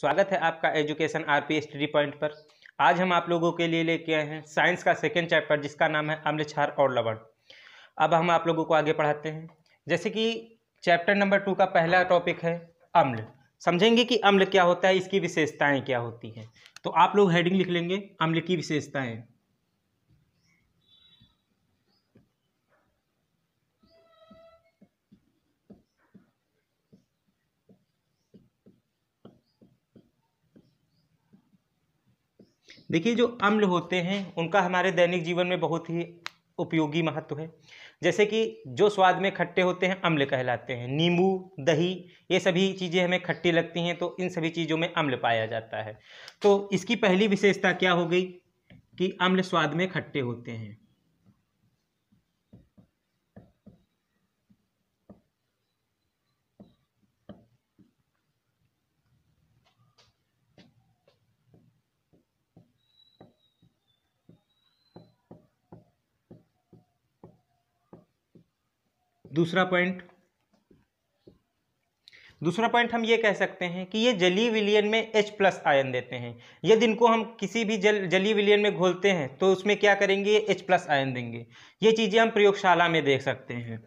स्वागत है आपका education R P study point पर आज हम आप लोगों के लिए लेके आए हैं साइंस का सेकेंड चैप्टर जिसका नाम है अम्ल छार और लवण अब हम आप लोगों को आगे पढ़ाते हैं जैसे कि चैप्टर नंबर टू का पहला टॉपिक है अम्ल समझेंगे कि अम्ल क्या होता है इसकी विशेषताएँ क्या होती हैं तो आप लोग हेडिंग लिख लेंगे अम्ल की विशेषताएँ देखिए जो अम्ल होते हैं उनका हमारे दैनिक जीवन में बहुत ही उपयोगी महत्व है जैसे कि जो स्वाद में खट्टे होते हैं अम्ल कहलाते हैं नींबू दही ये सभी चीज़ें हमें खट्टी लगती हैं तो इन सभी चीज़ों में अम्ल पाया जाता है तो इसकी पहली विशेषता क्या हो गई कि अम्ल स्वाद में खट्टे होते हैं दूसरा पॉइंट दूसरा पॉइंट हम ये कह सकते हैं कि ये जली विलियन में एच प्लस आयन देते हैं यदि इनको हम किसी भी जल जली विलियन में घोलते हैं तो उसमें क्या करेंगे एच प्लस आयन देंगे ये चीज़ें हम प्रयोगशाला में देख सकते हैं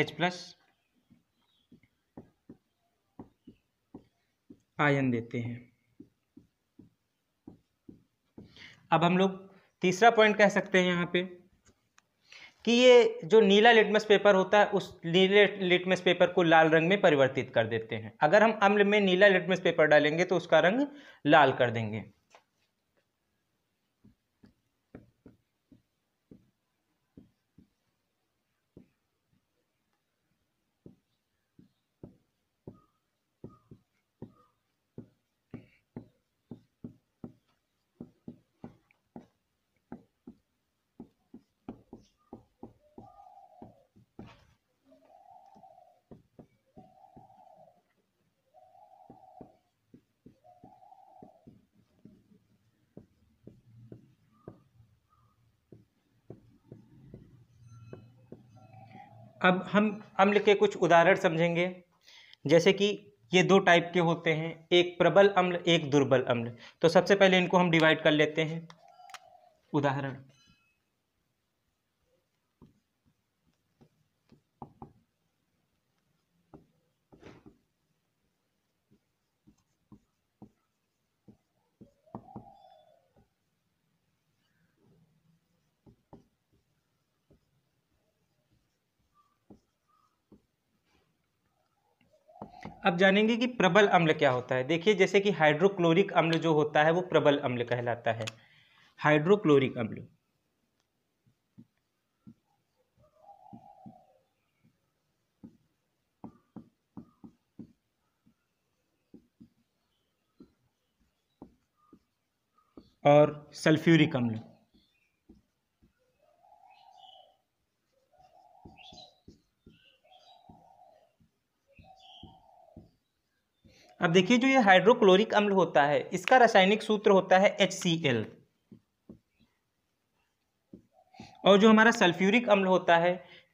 एच प्लस आयन देते हैं अब हम लोग तीसरा पॉइंट कह सकते हैं यहाँ पे कि ये जो नीला लिटमस पेपर होता है उस नीले लिटमस पेपर को लाल रंग में परिवर्तित कर देते हैं अगर हम अम्ल में नीला लिटमस पेपर डालेंगे तो उसका रंग लाल कर देंगे अब हम अम्ल के कुछ उदाहरण समझेंगे जैसे कि ये दो टाइप के होते हैं एक प्रबल अम्ल एक दुर्बल अम्ल तो सबसे पहले इनको हम डिवाइड कर लेते हैं उदाहरण अब जानेंगे कि प्रबल अम्ल क्या होता है देखिए जैसे कि हाइड्रोक्लोरिक अम्ल जो होता है वो प्रबल अम्ल कहलाता है हाइड्रोक्लोरिक अम्ल और सल्फ्यूरिक अम्ल देखिए जो ये हाइड्रोक्लोरिक अम्ल होता है इसका रासायनिक सूत्र होता है HCl और जो हमारा सल्फ्यूरिक अम्ल होता है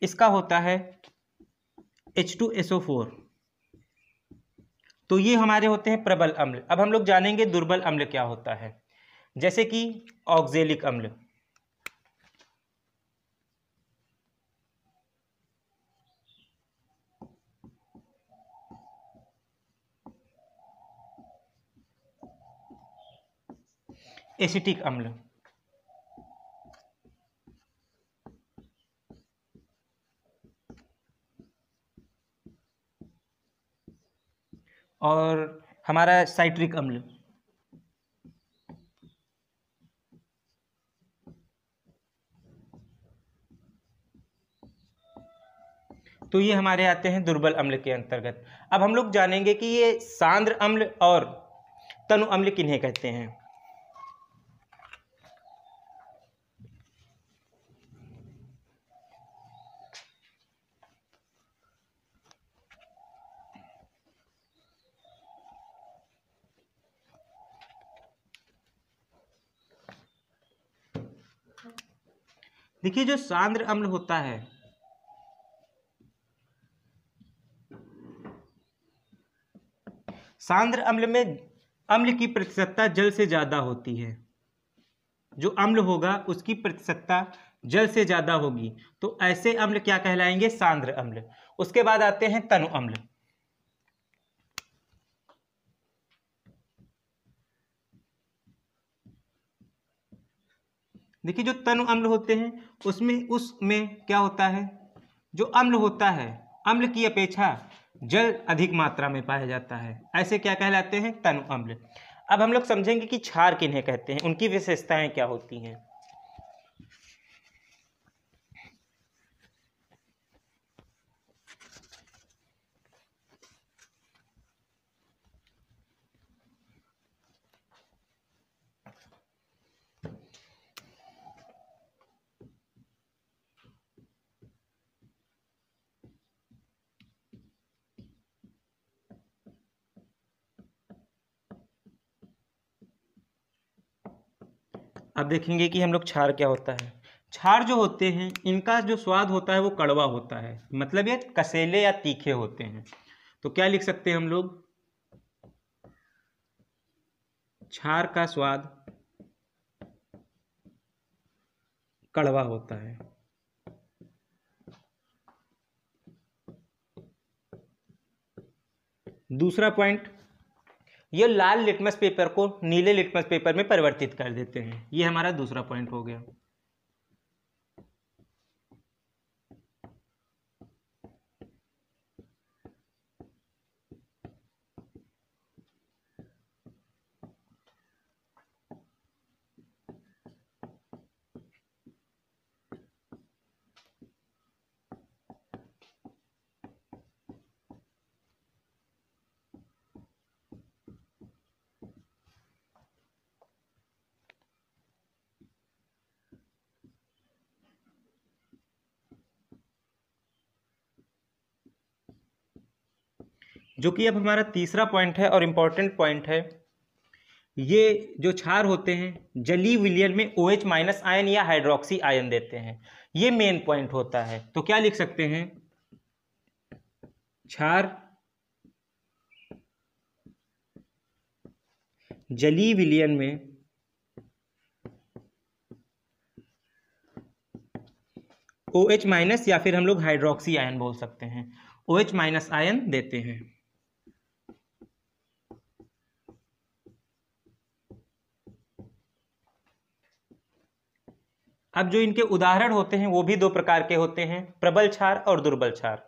इसका होता है H2SO4 तो ये हमारे होते हैं प्रबल अम्ल अब हम लोग जानेंगे दुर्बल अम्ल क्या होता है जैसे कि ऑक्जेलिक अम्ल एसिटिक अम्ल और हमारा साइट्रिक अम्ल तो ये हमारे आते हैं दुर्बल अम्ल के अंतर्गत अब हम लोग जानेंगे कि ये सांद्र अम्ल और तनु अम्ल किन्हें कहते हैं देखिए जो सांद्र अम्ल होता है सांद्र अम्ल में अम्ल की प्रतिशतता जल से ज़्यादा होती है जो अम्ल होगा उसकी प्रतिशतता जल से ज़्यादा होगी तो ऐसे अम्ल क्या कहलाएंगे सांद्र अम्ल उसके बाद आते हैं तनु अम्ल देखिए जो तनु अम्ल होते हैं उसमें उसमें क्या होता है जो अम्ल होता है अम्ल की अपेक्षा जल अधिक मात्रा में पाया जाता है ऐसे क्या कहलाते हैं तनु अम्ल अब हम लोग समझेंगे कि क्षार किन्हें कहते हैं उनकी विशेषताएं क्या होती हैं अब देखेंगे कि हम लोग छार क्या होता है छार जो होते हैं इनका जो स्वाद होता है वो कड़वा होता है मतलब ये कसेले या तीखे होते हैं तो क्या लिख सकते हैं हम लोग छार का स्वाद कड़वा होता है दूसरा पॉइंट ये लाल लिटमस पेपर को नीले लिटमस पेपर में परिवर्तित कर देते हैं ये हमारा दूसरा पॉइंट हो गया जो कि अब हमारा तीसरा पॉइंट है और इम्पॉर्टेंट पॉइंट है ये जो क्षार होते हैं जली विलियन में ओ एच माइनस आयन या हाइड्रोक्सी आयन देते हैं ये मेन पॉइंट होता है तो क्या लिख सकते हैं क्षार जली विलियन में ओ एच माइनस या फिर हम लोग हाइड्रोक्सी आयन बोल सकते हैं ओ एच माइनस आयन देते हैं अब जो इनके उदाहरण होते हैं वो भी दो प्रकार के होते हैं प्रबल क्षार और दुर्बल क्षार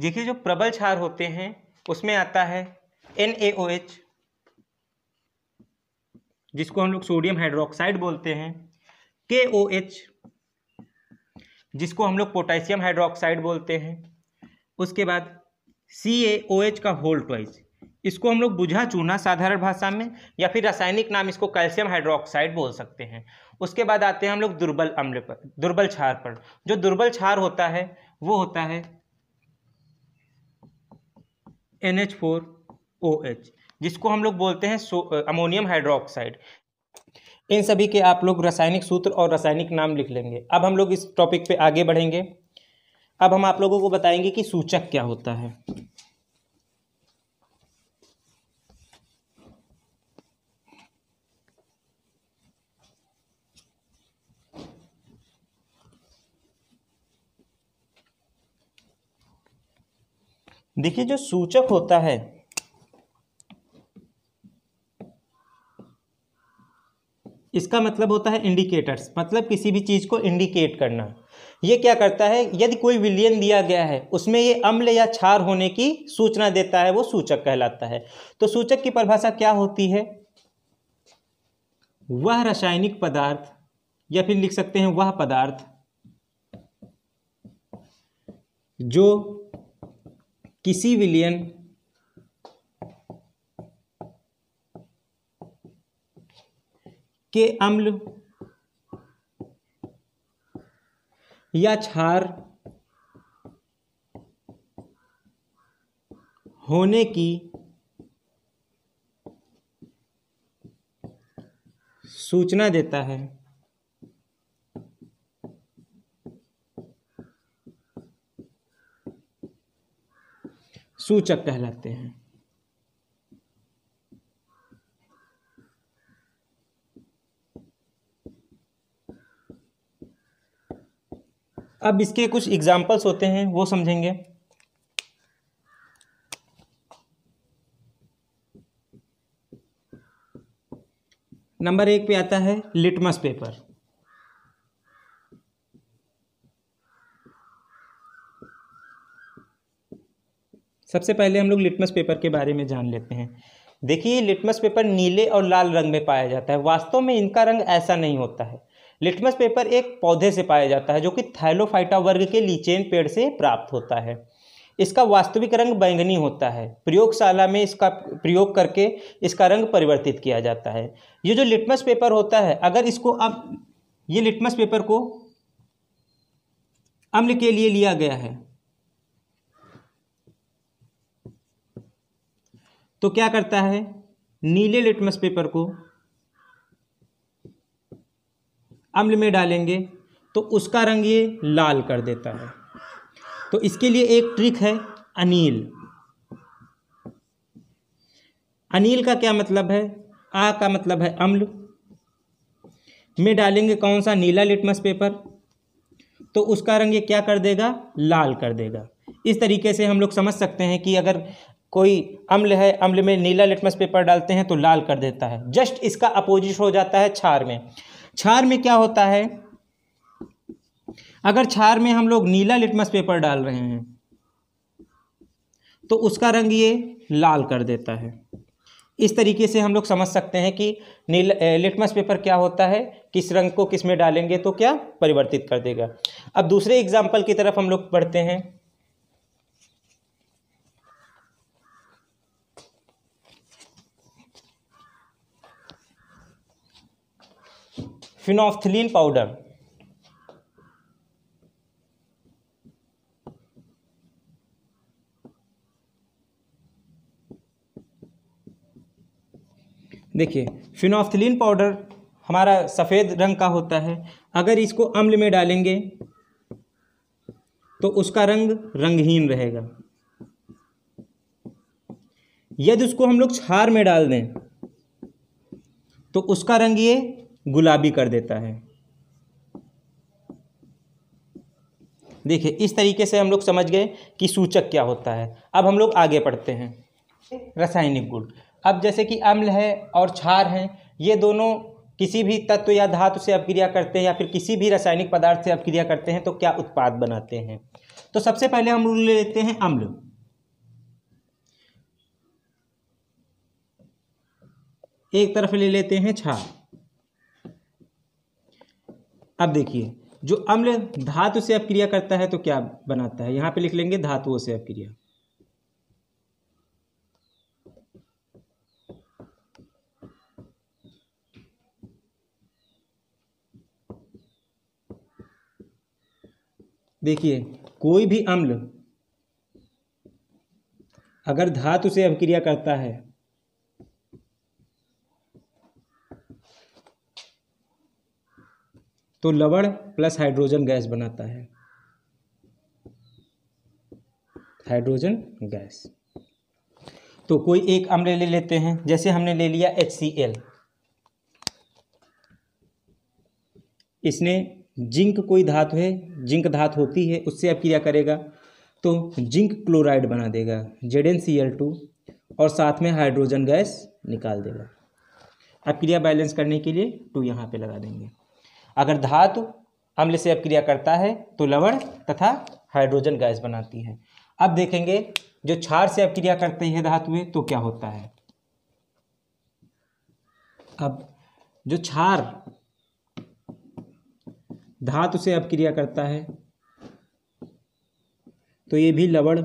देखिए जो प्रबल क्षार होते हैं उसमें आता है एन जिसको हम लोग सोडियम हाइड्रोक्साइड बोलते हैं के ओ एच जिसको हम लोग पोटेशियम हाइड्रोक्साइड बोलते हैं उसके बाद सी ए ओ एच का होल ट्वाइस इसको हम लोग बुझा चूना साधारण भाषा में या फिर रासायनिक नाम इसको कैल्शियम हाइड्रोक्साइड बोल सकते हैं उसके बाद आते हैं हम लोग दुर्बल अम्ल पर दुर्बल क्षार पर जो दुर्बल क्षार होता है वो होता है N H four O H जिसको हम लोग बोलते हैं अमोनियम हाइड्रोक्साइड इन सभी के आप लोग रासायनिक सूत्र और रासायनिक नाम लिख लेंगे अब हम लोग इस टॉपिक पे आगे बढ़ेंगे अब हम आप लोगों को बताएंगे कि सूचक क्या होता है देखिए जो सूचक होता है इसका मतलब होता है इंडिकेटर्स मतलब किसी भी चीज़ को इंडिकेट करना ये क्या करता है यदि कोई विलियन दिया गया है उसमें ये अम्ल या क्षार होने की सूचना देता है वो सूचक कहलाता है तो सूचक की परिभाषा क्या होती है वह रासायनिक पदार्थ या फिर लिख सकते हैं वह पदार्थ जो किसी विलियन के अम्ल या क्षार होने की सूचना देता है सूचक कहलाते हैं अब इसके कुछ एग्जाम्पल्स होते हैं वो समझेंगे नंबर एक पे आता है लिटमस पेपर सबसे पहले हम लोग लिटमस पेपर के बारे में जान लेते हैं देखिए लिटमस पेपर नीले और लाल रंग में पाया जाता है वास्तव में इनका रंग ऐसा नहीं होता है लिटमस पेपर एक पौधे से पाया जाता है जो कि थैलोफाइटा वर्ग के लीचेन पेड़ से प्राप्त होता है इसका वास्तविक रंग बैंगनी होता है प्रयोगशाला में इसका प्रयोग करके इसका रंग परिवर्तित किया जाता है ये जो लिटमस पेपर होता है अगर इसको अब ये लिटमस पेपर को अम्ल के लिए लिया गया है तो क्या करता है नीले लिटमस पेपर को अम्ल में डालेंगे तो उसका रंग ये लाल कर देता है तो इसके लिए एक ट्रिक है अनिल अनिल का क्या मतलब है आ का मतलब है अम्ल में डालेंगे कौन सा नीला लिटमस पेपर तो उसका रंग ये क्या कर देगा लाल कर देगा इस तरीके से हम लोग समझ सकते हैं कि अगर कोई अम्ल है अम्ल में नीला लिटमस पेपर डालते हैं तो लाल कर देता है जस्ट इसका अपोजिट हो जाता है क्षार में छार में क्या होता है अगर छार में हम लोग नीला लिटमस पेपर डाल रहे हैं तो उसका रंग ये लाल कर देता है इस तरीके से हम लोग समझ सकते हैं कि नील लिटमस पेपर क्या होता है किस रंग को किस में डालेंगे तो क्या परिवर्तित कर देगा अब दूसरे एग्जाम्पल की तरफ हम लोग पढ़ते हैं फिनोफ्थलीन पाउडर देखिए फिनोफ्थलिन पाउडर हमारा सफ़ेद रंग का होता है अगर इसको अम्ल में डालेंगे तो उसका रंग रंगहीन रहेगा यदि उसको हम लोग छार में डाल दें तो उसका रंग ये गुलाबी कर देता है देखिए इस तरीके से हम लोग समझ गए कि सूचक क्या होता है अब हम लोग आगे पढ़ते हैं रासायनिक गुण अब जैसे कि अम्ल है और क्षार हैं ये दोनों किसी भी तत्व या धातु से अपक्रिया करते हैं या फिर किसी भी रासायनिक पदार्थ से अपक्रिया करते हैं तो क्या उत्पाद बनाते हैं तो सबसे पहले हम ले लेते हैं अम्ल एक तरफ ले लेते हैं क्षार अब देखिए जो अम्ल धातु से अपक्रिया करता है तो क्या बनाता है यहां पे लिख लेंगे धातुओं से अपक्रिया देखिए कोई भी अम्ल अगर धातु से अपक्रिया करता है तो लवण प्लस हाइड्रोजन गैस बनाता है हाइड्रोजन गैस तो कोई एक अम्ल ले लेते हैं जैसे हमने ले लिया एच सी एल इसने जिंक कोई धातु है जिंक धातु होती है उससे अब क्रिया करेगा तो जिंक क्लोराइड बना देगा Z N C L two और साथ में हाइड्रोजन गैस निकाल देगा अब क्रिया बैलेंस करने के लिए टू यहाँ पे लगा देंगे अगर धातु अम्ल से अपक्रिया करता है तो लवण तथा हाइड्रोजन गैस बनाती है अब देखेंगे जो क्षार से अपक्रिया करते हैं धातुएं तो क्या होता है अब जो क्षार धातु से अपक्रिया करता है तो ये भी लवण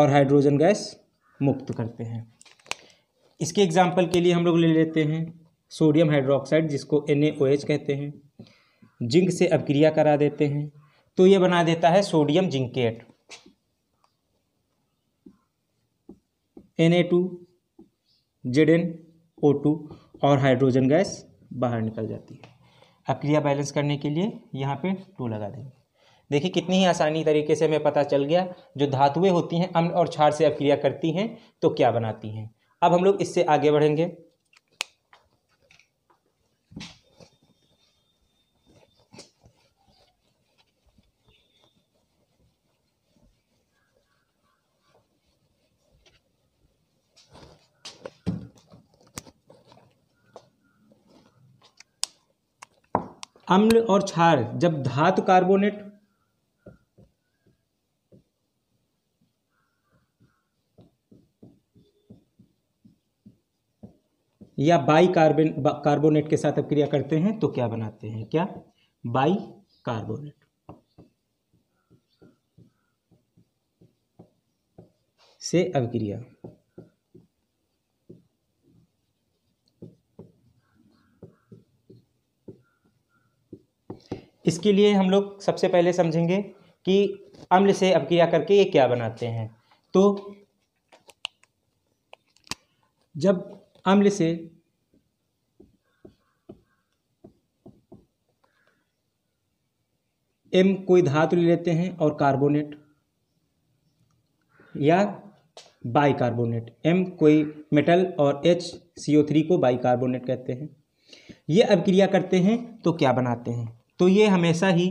और हाइड्रोजन गैस मुक्त करते हैं इसके एग्जाम्पल के लिए हम लोग ले लेते हैं सोडियम हाइड्रोक्साइड जिसको एन कहते हैं जिंक से अभिक्रिया करा देते हैं तो ये बना देता है sodium zincate N A two Z N O two और हाइड्रोजन गैस बाहर निकल जाती है क्रिया बैलेंस करने के लिए यहाँ पे टू लगा देंगे देखिए कितनी ही आसानी तरीके से हमें पता चल गया जो धातुएं होती हैं अम्ल और क्षार से क्रिया करती हैं तो क्या बनाती हैं अब हम लोग इससे आगे बढ़ेंगे अम्ल और क्षार जब धातु कार्बोनेट या बाई कार्बन कार्बोनेट के साथ अभिक्रिया करते हैं तो क्या बनाते हैं क्या बाई कार्बोनेट से अभिक्रिया इसके लिए हम लोग सबसे पहले समझेंगे कि अम्ल से अपक्रिया करके ये क्या बनाते हैं तो जब अम्ल से एम कोई धातु ले लेते हैं और कार्बोनेट या बाई कार्बोनेट एम कोई मेटल और एच सी ओ थ्री को बाई कार्बोनेट कहते हैं ये अब क्रिया करते हैं तो क्या बनाते हैं तो ये हमेशा ही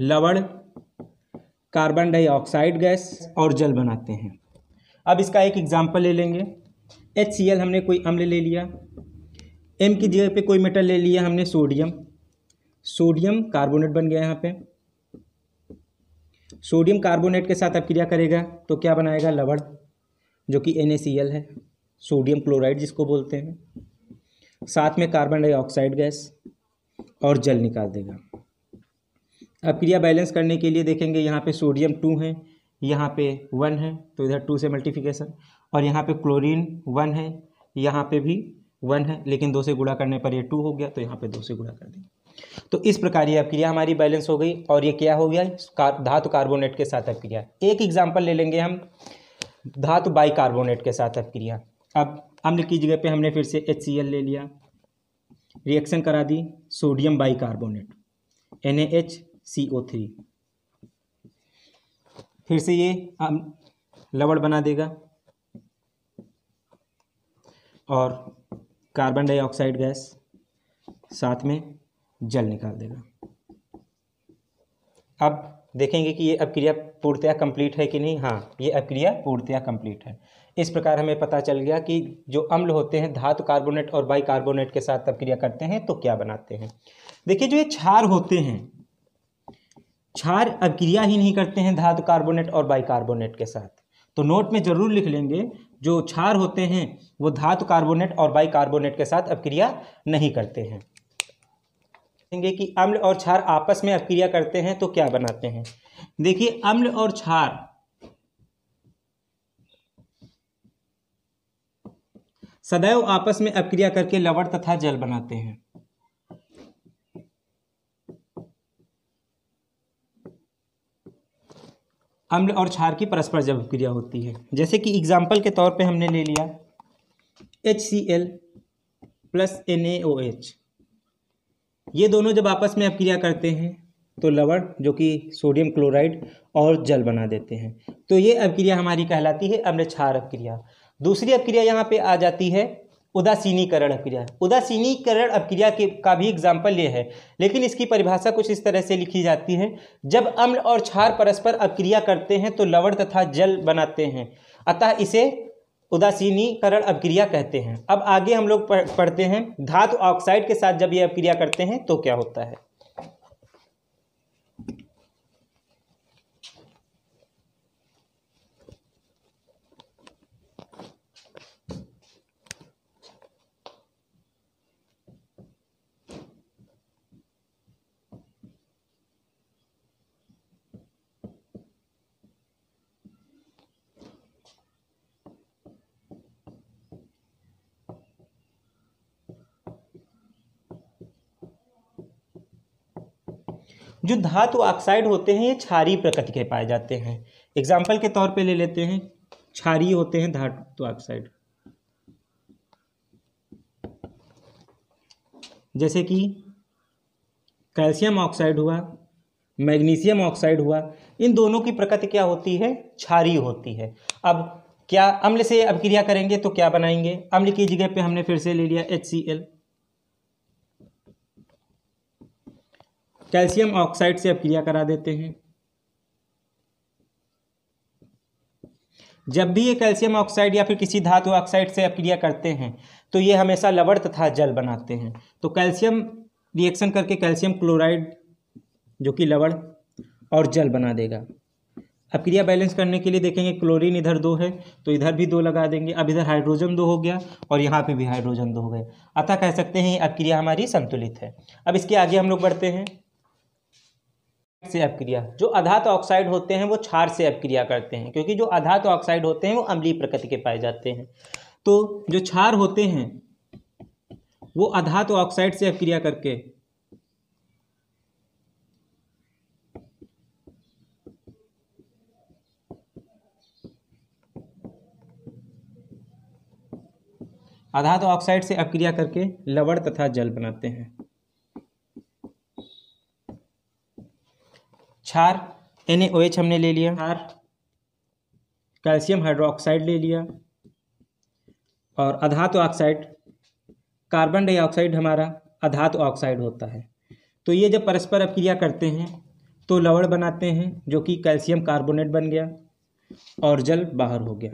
लवण कार्बन डाइऑक्साइड गैस और जल बनाते हैं अब इसका एक एग्जाम्पल ले लेंगे एच सी एल हमने कोई अम्ल ले लिया एम की जगह पे कोई मेटल ले लिया हमने सोडियम सोडियम कार्बोनेट बन गया यहाँ पे सोडियम कार्बोनेट के साथ क्रिया करेगा तो क्या बनाएगा लवण जो कि एन है सोडियम क्लोराइड जिसको बोलते हैं साथ में कार्बन डाइऑक्साइड गैस और जल निकाल देगा अब क्रिया बैलेंस करने के लिए देखेंगे यहाँ पे सोडियम टू है यहाँ पे वन है तो इधर टू से मल्टीफिकेशन और यहाँ पे क्लोरीन वन है यहाँ पे भी वन है लेकिन दो से गुणा करने पर ये टू हो गया तो यहाँ पे दो से गुणा कर देंगे तो इस प्रकार ये अपक्रिया हमारी बैलेंस हो गई और ये क्या हो गया धातु कार्बोनेट के साथ अपक्रिया एक एग्जाम्पल ले लेंगे हम धातु कार्बोनेट के साथ अपक्रिया अब अम्ल की जगह पर हमने फिर से एच ले लिया रिएक्शन करा दी sodium bicarbonate N H C O three फिर से ये लवण बना देगा और कार्बन डाइऑक्साइड गैस साथ में जल निकाल देगा अब देखेंगे कि ये अपक्रिया पूर्णतया कंप्लीट है कि नहीं हाँ ये अपक्रिया पूर्णतया कंप्लीट है इस प्रकार हमें पता चल गया कि जो अम्ल होते हैं धातु कार्बोनेट और बाई कार्बोनेट के साथ प्रक्रिया करते हैं तो क्या बनाते हैं देखिए जो ये क्षार होते हैं क्षार अब क्रिया ही नहीं करते हैं धातु कार्बोनेट और बाई कार्बोनेट के साथ तो नोट में जरूर लिख लेंगे जो क्षार होते हैं वो धातु कार्बोनेट और बाई कार्बोनेट के साथ अपक्रिया नहीं करते हैं देखेंगे कि अम्ल और क्षार आपस में अपक्रिया करते हैं तो क्या बनाते हैं देखिए अम्ल और क्षार सदैव आपस में अपक्रिया करके लवण तथा जल बनाते हैं अम्ल और क्षार की परस्पर जब अपक्रिया होती है जैसे कि एग्जाम्पल के तौर पे हमने ले लिया H C L plus N A O H ये दोनों जब आपस में अपक्रिया करते हैं तो लवण जो कि सोडियम क्लोराइड और जल बना देते हैं तो ये अपक्रिया हमारी कहलाती है अम्ल क्षार अपक्रिया दूसरी अपक्रिया यहाँ पे आ जाती है उदासीनीकरण अपक्रिया उदासीनीकरण अपक्रिया के का भी एग्जाम्पल ये है लेकिन इसकी परिभाषा कुछ इस तरह से लिखी जाती है जब अम्ल और क्षार परस्पर अपक्रिया करते हैं तो लवण तथा जल बनाते हैं अतः इसे उदासीनीकरण अपक्रिया कहते हैं अब आगे हम लोग पढ़ते हैं धातु ऑक्साइड के साथ जब ये अपक्रिया करते हैं तो क्या होता है जो धातु ऑक्साइड होते हैं ये क्षारीय प्रकृति के पाए जाते हैं एग्जाम्पल के तौर पर ले लेते हैं क्षारीय होते हैं धातु ऑक्साइड जैसे कि कैल्शियम ऑक्साइड हुआ मैग्नीशियम ऑक्साइड हुआ इन दोनों की प्रकृति क्या होती है क्षारीय होती है अब क्या अम्ल से अभिक्रिया करेंगे तो क्या बनाएंगे अम्ल की जगह पे हमने फिर से ले लिया H C L calcium oxide से अपक्रिया करा देते हैं जब भी ये कैल्शियम ऑक्साइड या फिर किसी धातु ऑक्साइड से अपक्रिया करते हैं तो ये हमेशा लवण तथा जल बनाते हैं तो कैल्शियम रिएक्शन करके कैल्शियम क्लोराइड जो कि लवण और जल बना देगा अपक्रिया बैलेंस करने के लिए देखेंगे क्लोरीन इधर दो है तो इधर भी दो लगा देंगे अब इधर हाइड्रोजन दो हो गया और यहाँ पे भी हाइड्रोजन दो हो गए अतः कह सकते हैं अपक्रिया हमारी संतुलित है अब इसके आगे हम लोग बढ़ते हैं से अपक्रिया जो अधात ऑक्साइड होते हैं वो क्षार से अपक्रिया करते हैं क्योंकि जो अधात ऑक्साइड होते हैं वो अम्लीय प्रकृति के पाए जाते हैं तो जो क्षार होते हैं वो अधात ऑक्साइड से अपक्रिया करके अधात ऑक्साइड से अपक्रिया करके लवण तथा जल बनाते हैं क्षार एच हमने ले लिया क्षार कैल्शियम हाइड्रोक्साइड ले लिया और अधातु ऑक्साइड कार्बन डाइऑक्साइड हमारा अधातु ऑक्साइड होता है तो ये जब परस्पर अपक्रिया करते हैं तो लवण बनाते हैं जो कि कैल्शियम कार्बोनेट बन गया और जल बाहर हो गया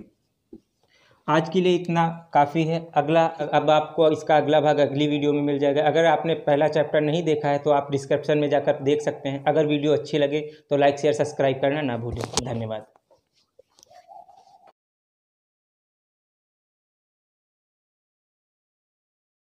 आज के लिए इतना काफ़ी है अगला अब आपको इसका अगला भाग अगली वीडियो में मिल जाएगा अगर आपने पहला चैप्टर नहीं देखा है तो आप डिस्क्रिप्शन में जाकर देख सकते हैं अगर वीडियो अच्छी लगे तो लाइक शेयर सब्सक्राइब करना ना भूलें धन्यवाद